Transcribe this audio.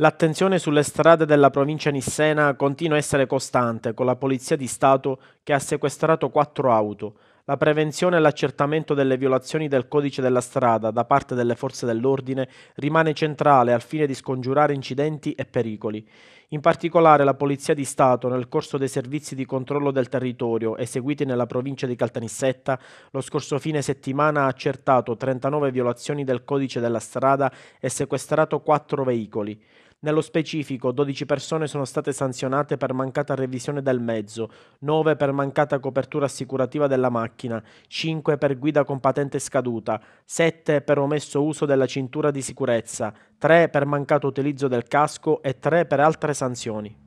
L'attenzione sulle strade della provincia nissena continua a essere costante con la Polizia di Stato che ha sequestrato quattro auto, la prevenzione e l'accertamento delle violazioni del codice della strada da parte delle forze dell'ordine rimane centrale al fine di scongiurare incidenti e pericoli. In particolare la Polizia di Stato, nel corso dei servizi di controllo del territorio eseguiti nella provincia di Caltanissetta, lo scorso fine settimana ha accertato 39 violazioni del codice della strada e sequestrato 4 veicoli. Nello specifico, 12 persone sono state sanzionate per mancata revisione del mezzo, 9 per mancata copertura assicurativa della macchina, 5 per guida con patente scaduta, 7 per omesso uso della cintura di sicurezza, 3 per mancato utilizzo del casco e 3 per altre sanzioni.